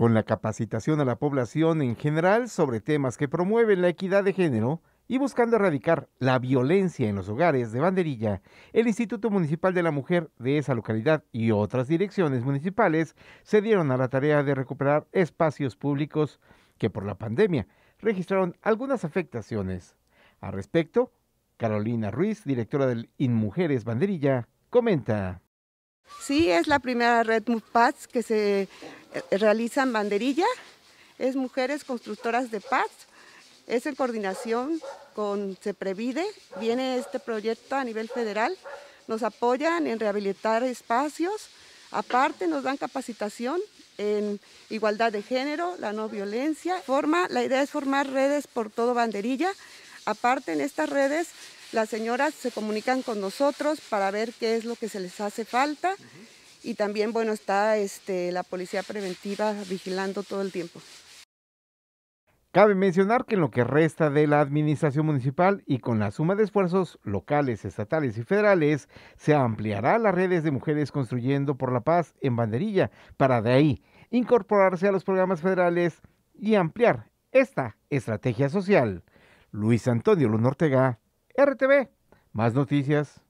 con la capacitación a la población en general sobre temas que promueven la equidad de género y buscando erradicar la violencia en los hogares de Banderilla, el Instituto Municipal de la Mujer de esa localidad y otras direcciones municipales se dieron a la tarea de recuperar espacios públicos que por la pandemia registraron algunas afectaciones. Al respecto, Carolina Ruiz, directora del InMujeres Banderilla, comenta. Sí, es la primera red pads que se eh, realiza en Banderilla. Es Mujeres Constructoras de Paz. Es en coordinación con Se Previde, Viene este proyecto a nivel federal. Nos apoyan en rehabilitar espacios. Aparte nos dan capacitación en igualdad de género, la no violencia. Forma, la idea es formar redes por todo Banderilla. Aparte en estas redes las señoras se comunican con nosotros para ver qué es lo que se les hace falta y también, bueno, está este, la policía preventiva vigilando todo el tiempo. Cabe mencionar que en lo que resta de la administración municipal y con la suma de esfuerzos locales, estatales y federales, se ampliará las redes de mujeres construyendo por la paz en banderilla para de ahí incorporarse a los programas federales y ampliar esta estrategia social. Luis Antonio Luna Ortega, RTV. Más noticias.